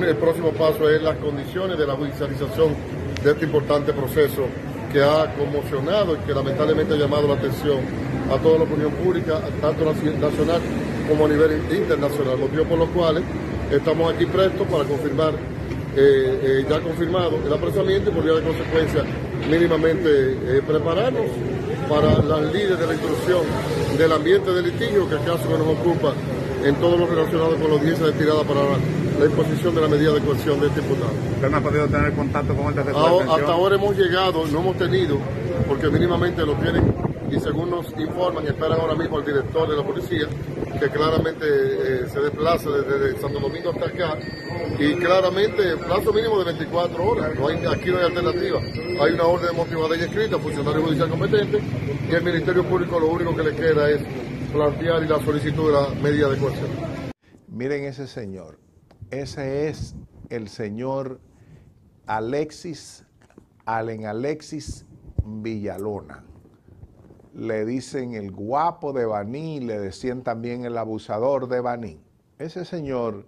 El próximo paso es las condiciones de la judicialización de este importante proceso que ha conmocionado y que lamentablemente ha llamado la atención a toda la opinión pública, tanto nacional como a nivel internacional, motivo por los cuales estamos aquí prestos para confirmar, eh, eh, ya confirmado el apresamiento y por vía de consecuencia mínimamente eh, prepararnos para las líderes de la instrucción del ambiente de litigio que acaso nos ocupa en todo lo relacionado con la audiencia tirada para la la imposición de la medida de coerción de este imputado. ¿Usted no ha podido tener contacto con el Hasta ahora hemos llegado, no hemos tenido, porque mínimamente lo tienen y según nos informan, esperan ahora mismo el director de la policía, que claramente eh, se desplaza desde Santo Domingo hasta acá, y claramente plazo mínimo de 24 horas, no hay, aquí no hay alternativa. Hay una orden motivada y escrita, funcionario judicial competente, y el Ministerio Público lo único que le queda es plantear y la solicitud de la medida de coerción. Miren ese señor, ese es el señor Alexis, Allen Alexis Villalona. Le dicen el guapo de Baní, le decían también el abusador de Baní. Ese señor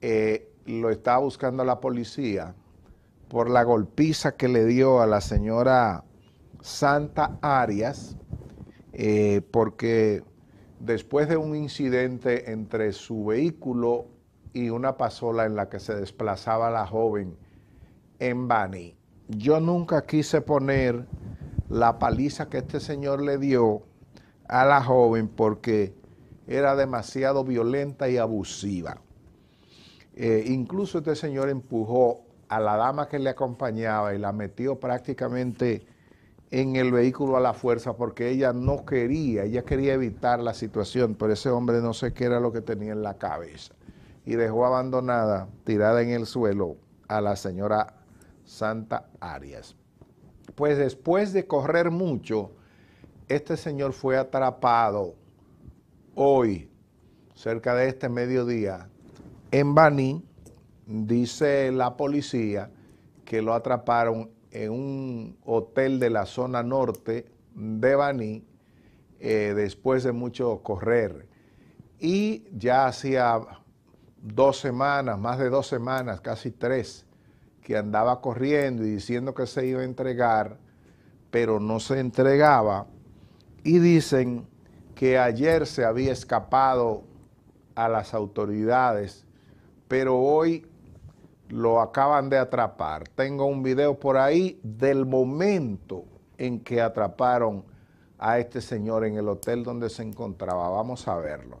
eh, lo estaba buscando la policía por la golpiza que le dio a la señora Santa Arias, eh, porque después de un incidente entre su vehículo y una pasola en la que se desplazaba la joven en Bani. Yo nunca quise poner la paliza que este señor le dio a la joven porque era demasiado violenta y abusiva. Eh, incluso este señor empujó a la dama que le acompañaba y la metió prácticamente en el vehículo a la fuerza porque ella no quería, ella quería evitar la situación, pero ese hombre no sé qué era lo que tenía en la cabeza y dejó abandonada, tirada en el suelo, a la señora Santa Arias. Pues después de correr mucho, este señor fue atrapado hoy, cerca de este mediodía, en Baní, dice la policía que lo atraparon en un hotel de la zona norte de Baní eh, después de mucho correr. Y ya hacía dos semanas, más de dos semanas, casi tres, que andaba corriendo y diciendo que se iba a entregar, pero no se entregaba. Y dicen que ayer se había escapado a las autoridades, pero hoy lo acaban de atrapar. Tengo un video por ahí del momento en que atraparon a este señor en el hotel donde se encontraba. Vamos a verlo.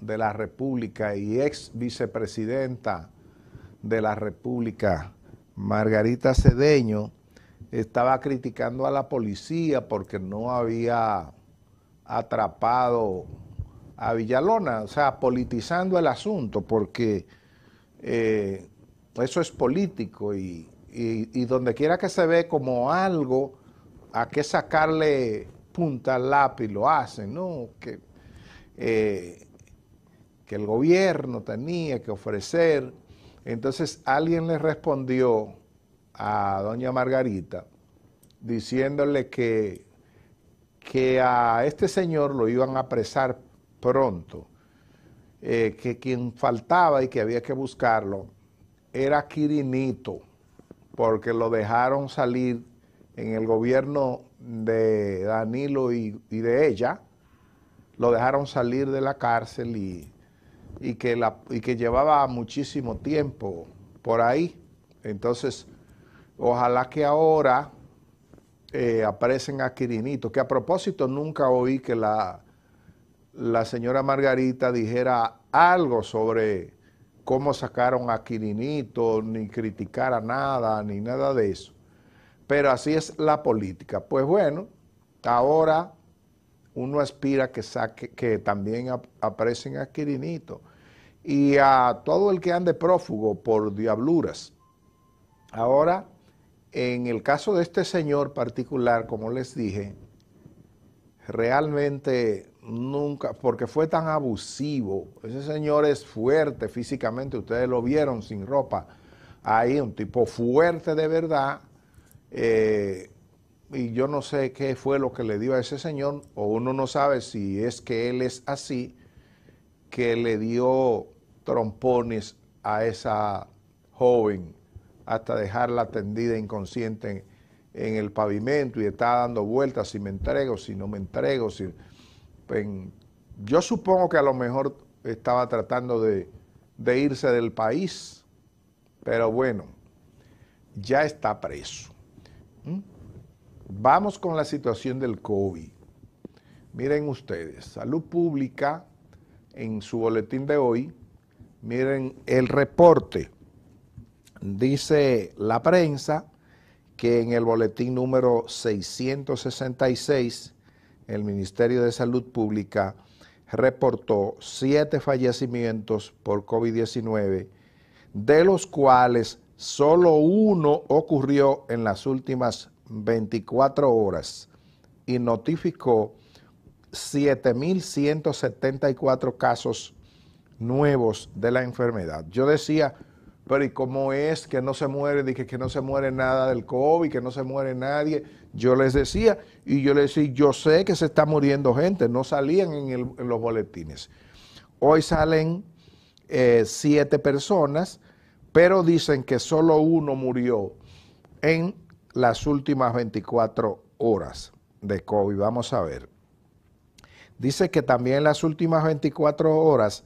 de la República y ex vicepresidenta de la República, Margarita Cedeño, estaba criticando a la policía porque no había atrapado a Villalona, o sea, politizando el asunto, porque eh, eso es político y, donde quiera que se ve como algo a que sacarle punta al lápiz, lo hacen, ¿no? Que, eh, que el gobierno tenía que ofrecer. Entonces alguien le respondió a doña Margarita diciéndole que, que a este señor lo iban a apresar pronto, eh, que quien faltaba y que había que buscarlo era Quirinito, porque lo dejaron salir en el gobierno de Danilo y de ella, lo dejaron salir de la cárcel y y que, la, y que llevaba muchísimo tiempo por ahí. Entonces, ojalá que ahora eh, aparecen a Quirinito, que a propósito nunca oí que la, la señora Margarita dijera algo sobre cómo sacaron a Quirinito, ni criticara nada, ni nada de eso. Pero así es la política. Pues bueno, ahora uno aspira que, saque, que también aparecen a Quirinito y a todo el que ande prófugo por diabluras. Ahora, en el caso de este señor particular, como les dije, realmente nunca, porque fue tan abusivo. Ese señor es fuerte físicamente, ustedes lo vieron sin ropa. Ahí un tipo fuerte de verdad. Eh, y yo no sé qué fue lo que le dio a ese señor, o uno no sabe si es que él es así, que le dio trompones a esa joven hasta dejarla tendida inconsciente en, el pavimento y está dando vueltas si me entrego, si no me entrego. Si, yo supongo que a lo mejor estaba tratando de, irse del país, pero bueno, ya está preso. ¿Mm? Vamos con la situación del COVID. Miren ustedes, Salud Pública en su boletín de hoy, miren el reporte. Dice la prensa que en el boletín número 666 el Ministerio de Salud Pública reportó siete fallecimientos por COVID-19, de los cuales solo uno ocurrió en las últimas 24 horas y notificó 7.174 casos nuevos de la enfermedad. Yo decía, pero ¿y cómo es que no se muere? Dije que no se muere nada del COVID, que no se muere nadie. Yo les decía, y yo les decía, yo sé que se está muriendo gente, no salían en, los boletines. Hoy salen eh, siete personas, pero dicen que solo uno murió en las últimas 24 horas de COVID. Vamos a ver. Dice que también las últimas 24 horas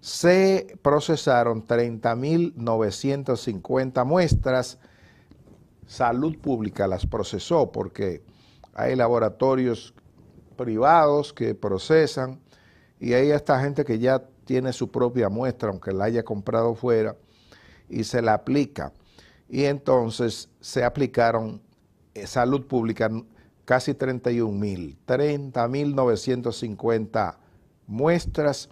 se procesaron 30.950 muestras. Salud Pública las procesó porque hay laboratorios privados que procesan y hay esta gente que ya tiene su propia muestra, aunque la haya comprado fuera, y se la aplica y entonces se aplicaron eh, salud pública casi 31 mil, 30.950 muestras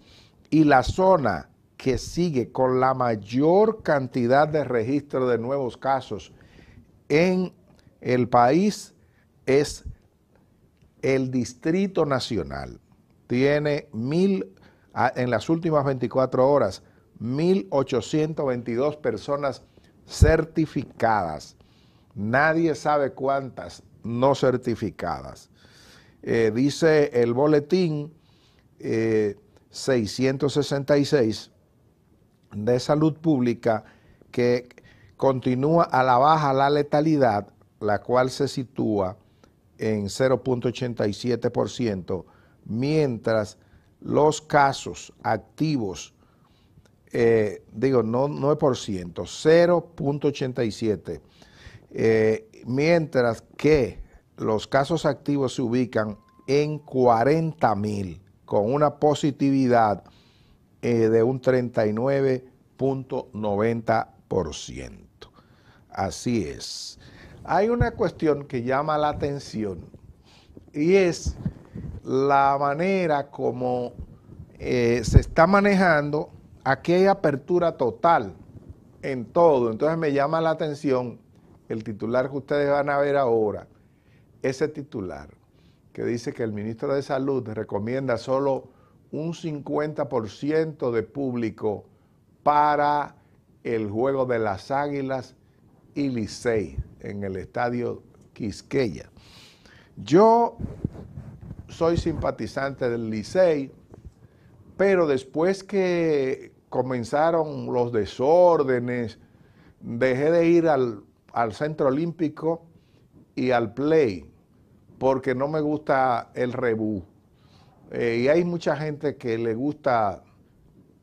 y la zona que sigue con la mayor cantidad de registro de nuevos casos en el país es el Distrito Nacional. Tiene mil, ah, en las últimas 24 horas, 1.822 personas certificadas. Nadie sabe cuántas no certificadas. Eh, dice el boletín 666 eh, de salud pública que continúa a la baja la letalidad, la cual se sitúa en 0.87%, mientras los casos activos eh, digo, no, es por ciento, 0.87. Eh, mientras que los casos activos se ubican en 40 mil, con una positividad eh, de un 39.90%. Así es. Hay una cuestión que llama la atención y es la manera como se está manejando Aquí hay apertura total en todo. Entonces me llama la atención el titular que ustedes van a ver ahora. Ese titular que dice que el ministro de Salud recomienda solo un 50% de público para el juego de las Águilas y Licey en el estadio Quisqueya. Yo soy simpatizante del Licey, pero después que comenzaron los desórdenes, dejé de ir al, centro olímpico y al play, porque no me gusta el rebú. Eh, y hay mucha gente que le gusta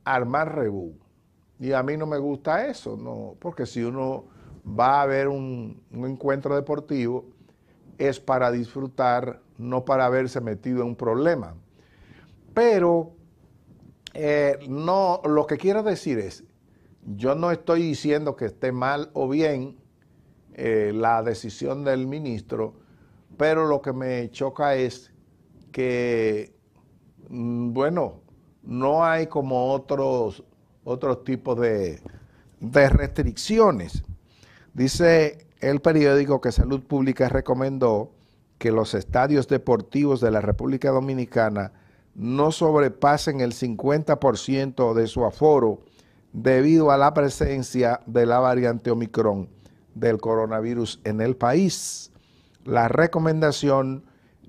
armar rebú. Y a mí no me gusta eso, no, porque si uno va a ver un, un encuentro deportivo, es para disfrutar, no para haberse metido en un problema. Pero eh, no, lo que quiero decir es, yo no estoy diciendo que esté mal o bien eh, la decisión del ministro, pero lo que me choca es que, mm, bueno, no hay como otros, otros tipos de restricciones. Dice el periódico que Salud Pública recomendó que los estadios deportivos de la República Dominicana no sobrepasen el 50% de su aforo debido a la presencia de la variante Omicron del coronavirus en el país. La recomendación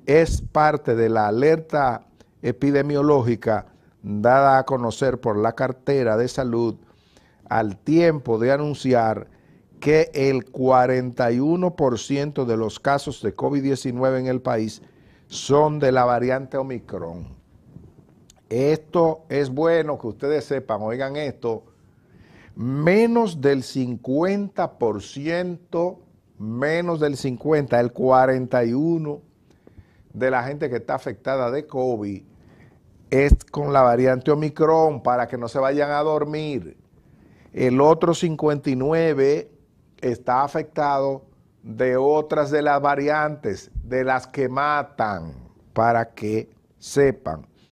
es parte de la alerta epidemiológica dada a conocer por la cartera de salud al tiempo de anunciar que el 41% de los casos de COVID-19 en el país son de la variante Omicron. Esto es bueno que ustedes sepan, oigan esto, menos del 50%, menos del 50%, el 41% de la gente que está afectada de COVID es con la variante Omicron para que no se vayan a dormir. El otro 59% está afectado de otras de las variantes, de las que matan, para que sepan.